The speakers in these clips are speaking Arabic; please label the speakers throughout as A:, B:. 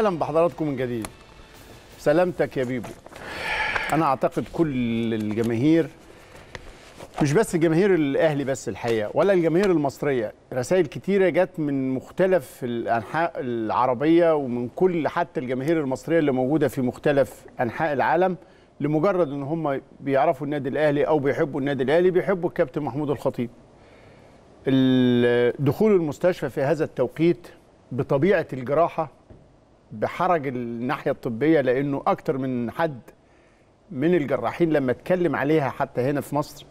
A: اهلا بحضراتكم من جديد سلامتك يا بيبو انا اعتقد كل الجماهير مش بس جماهير الاهلي بس الحقيقه ولا الجماهير المصريه رسائل كتيره جت من مختلف الانحاء العربيه ومن كل حتى الجماهير المصريه اللي موجوده في مختلف انحاء العالم لمجرد ان هم بيعرفوا النادي الاهلي او بيحبوا النادي الاهلي بيحبوا الكابتن محمود الخطيب دخول المستشفى في هذا التوقيت بطبيعه الجراحه بحرج الناحيه الطبيه لانه اكتر من حد من الجراحين لما اتكلم عليها حتى هنا في مصر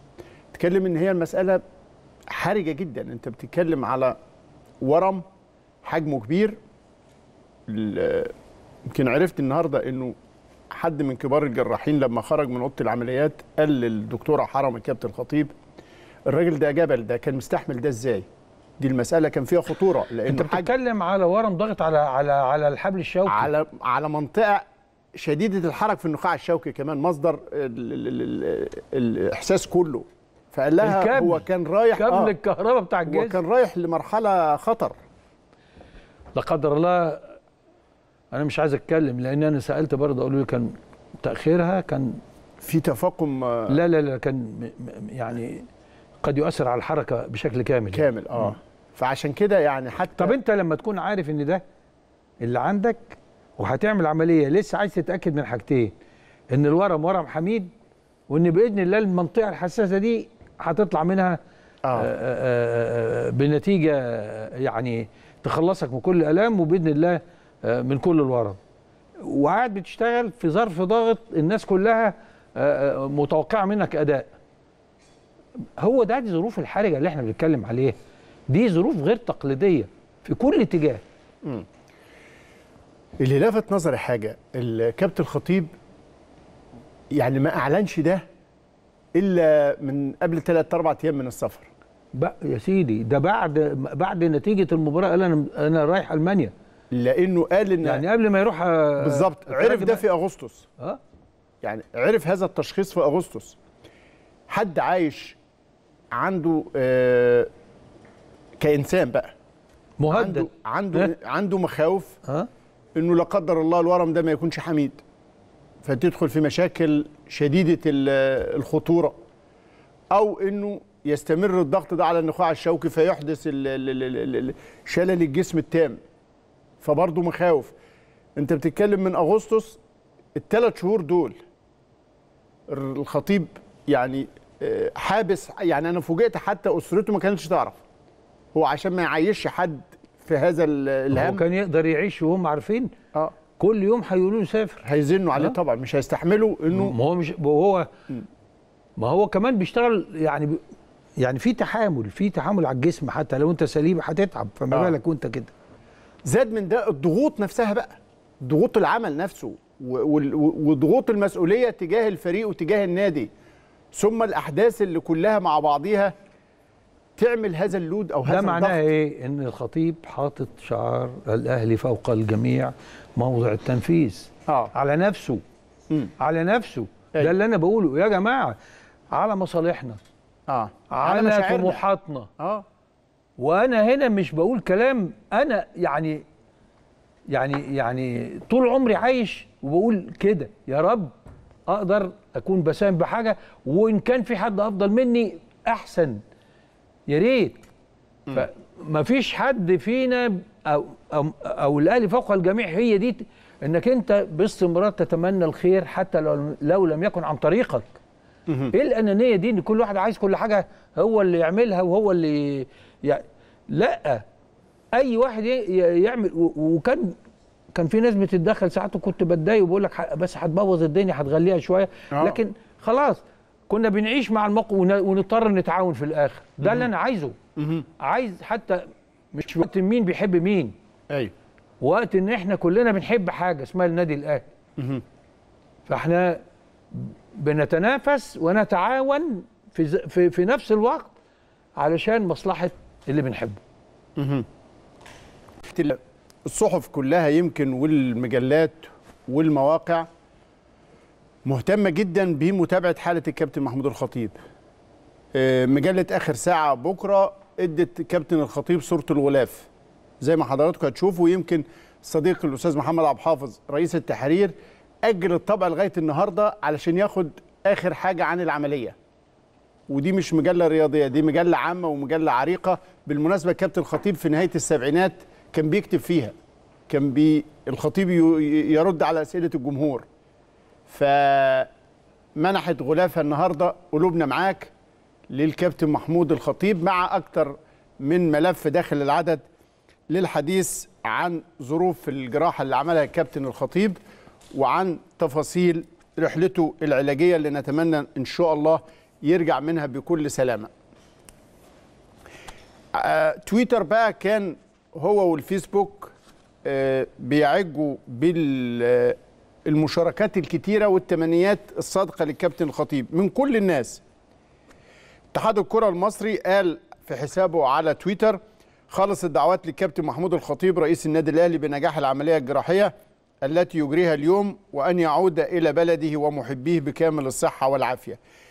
A: اتكلم ان هي المساله حرجه جدا انت بتتكلم على ورم حجمه كبير يمكن عرفت النهارده انه حد من كبار الجراحين لما خرج من اوضه العمليات قال للدكتوره حرم الكابتن الخطيب الراجل ده جبل ده كان مستحمل ده ازاي؟ دي المساله كان فيها خطوره لان انت بتتكلم على ورم ضاغط على على على الحبل الشوكي على على منطقه شديده الحرك في النخاع الشوكي كمان مصدر الاحساس كله فقال لها الكابل. هو كان رايح كابل آه الكهرباء بتاع الجسم هو كان رايح لمرحله خطر لا قدر
B: الله انا مش عايز اتكلم لان انا سالت برضه قالوا لي كان تاخيرها كان في تفاقم آه، لا لا لا كان يعني قد يؤثر على الحركه بشكل كامل يعني. كامل اه فعشان كده يعني حتى طب انت لما تكون عارف ان ده اللي عندك وهتعمل عمليه لسه عايز تتاكد من حاجتين ان الورم ورم حميد وان باذن الله المنطقه الحساسه دي هتطلع منها آه. آآ آه. آآ آه، آه، بنتيجه يعني تخلصك من كل الالام وباذن الله من كل الورم وقاعد بتشتغل في ظرف ضاغط الناس كلها متوقعه منك اداء هو ده دي الظروف الحرجه اللي احنا بنتكلم عليها دي ظروف غير تقليديه في كل اتجاه
A: اللي لفت نظري حاجه الكابتن الخطيب يعني ما اعلنش ده الا من قبل 3 4 ايام من السفر بقى يا
B: سيدي ده بعد بعد نتيجه المباراه قال انا انا رايح المانيا
A: لانه قال ان يعني قبل ما يروح آه، بالظبط عرف ده في اغسطس اه يعني عرف هذا التشخيص في اغسطس حد عايش عنده آه كانسان بقى مهدد عنده عنده, عنده مخاوف أه؟ انه لا قدر الله الورم ده ما يكونش حميد فتدخل في مشاكل شديده الخطوره او انه يستمر الضغط ده على النخاع الشوكي فيحدث شلل الجسم التام فبرضه مخاوف انت بتتكلم من اغسطس الثلاث شهور دول الخطيب يعني آه، حابس يعني انا فوجئت حتى اسرته ما كانتش تعرف هو عشان ما يعيشش حد في هذا الهم هو كان يقدر يعيش وهم عارفين اه كل يوم هيقولوا له سافر هيزنوا عليه آه. طبعا مش هيستحملوا انه
B: ما هو مش هو ما هو كمان بيشتغل يعني يعني في تحامل
A: في تحامل على الجسم حتى لو انت سليم هتتعب فما آه. بالك وانت كده زاد من ده الضغوط نفسها بقى ضغوط العمل نفسه وضغوط المسؤوليه تجاه الفريق وتجاه النادي ثم الاحداث اللي كلها مع بعضيها تعمل هذا اللود او هذا ده معناه
B: ايه ان الخطيب حاطط شعار الاهلي فوق الجميع موضع التنفيذ آه. على نفسه مم. على نفسه أي. طيب. ده اللي انا بقوله يا جماعه على مصالحنا اه على, على طموحاتنا اه وانا هنا مش بقول كلام انا يعني يعني يعني طول عمري عايش وبقول كده يا رب اقدر اكون بساهم بحاجه وان كان في حد افضل مني احسن يا ريت فمفيش حد فينا او او, أو الاهلي فوق الجميع هي دي انك انت باستمرار تتمنى الخير حتى لو لو لم يكن عن طريقك ايه الانانيه دي ان كل واحد عايز كل حاجه هو اللي يعملها وهو اللي يعني لا اي واحد يعمل وكان كان في ناس بتتدخل ساعات وكنت بتضايق وبقول لك بس هتبوظ الدنيا هتغليها شويه آه. لكن خلاص كنا بنعيش مع الموقف ونضطر نتعاون في الاخر ده اللي انا عايزه عايز حتى مش وقت مين بيحب مين ايوه وقت ان احنا كلنا بنحب حاجه اسمها النادي الاهلي فاحنا بنتنافس ونتعاون في في, في نفس الوقت
A: علشان مصلحه اللي بنحبه الصحف كلها يمكن والمجلات والمواقع مهتمه جدا بمتابعه حاله الكابتن محمود الخطيب آه، مجله اخر ساعه بكره ادت كابتن الخطيب صوره الغلاف زي ما حضراتكم هتشوفوا يمكن صديق الاستاذ محمد عبد الحافظ رئيس التحرير اجل الطبع لغايه النهارده علشان ياخد اخر حاجه عن العمليه ودي مش مجله رياضيه دي مجله عامه ومجله عريقه بالمناسبه كابتن الخطيب في نهايه السبعينات كان بيكتب فيها كان بي الخطيب يرد على اسئله الجمهور فمنحت غلافها النهارده قلوبنا معاك للكابتن محمود الخطيب مع اكتر من ملف داخل العدد للحديث عن ظروف الجراحه اللي عملها الكابتن الخطيب وعن تفاصيل رحلته العلاجيه اللي نتمنى ان شاء الله يرجع منها بكل سلامه. آه، تويتر بقى كان هو والفيسبوك آه، بيعجوا بال آه، المشاركات الكتيره والتمنيات الصادقه للكابتن الخطيب من كل الناس اتحاد الكره المصري قال في حسابه على تويتر خلص الدعوات للكابتن محمود الخطيب رئيس النادي الاهلي بنجاح العمليه الجراحيه التي يجريها اليوم وان يعود الى بلده ومحبيه بكامل الصحه والعافيه